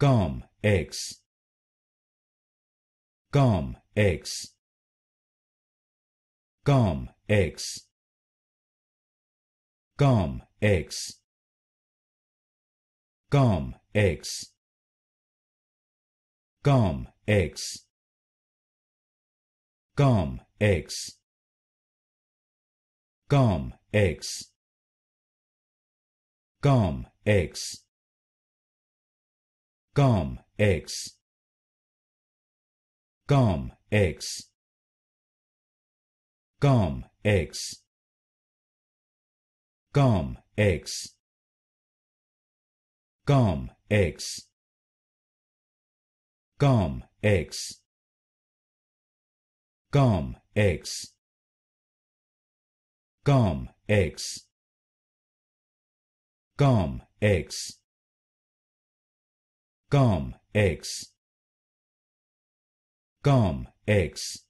com eggs. com eggs. com eggs. com eggs. com eggs. com eggs. com eggs. com eggs. com x Gum eggs. Gum eggs. Gum eggs. Gum eggs. Gum eggs. Gum eggs. Gum eggs. Gum eggs. Gum eggs. Come, eggs. Come, eggs.